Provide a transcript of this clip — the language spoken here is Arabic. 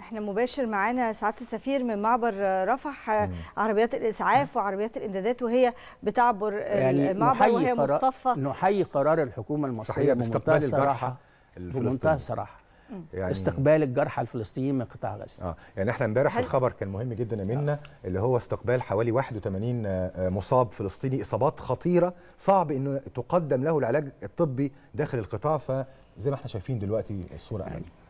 احنا مباشر معانا سعاده السفير من معبر رفح عربيات الاسعاف وعربيات الامدادات وهي بتعبر يعني المعبر وهي مصطفى نحيي قرار الحكومه المصريه باستقبال الجرحى بمنتهى الصراحه يعني استقبال الجرحى الفلسطينيين من قطاع غزه اه يعني احنا امبارح الخبر كان مهم جدا منا آه. اللي هو استقبال حوالي 81 آه، آه، مصاب فلسطيني اصابات خطيره صعب انه تقدم له العلاج الطبي داخل القطاع فزي ما احنا شايفين دلوقتي الصوره امامنا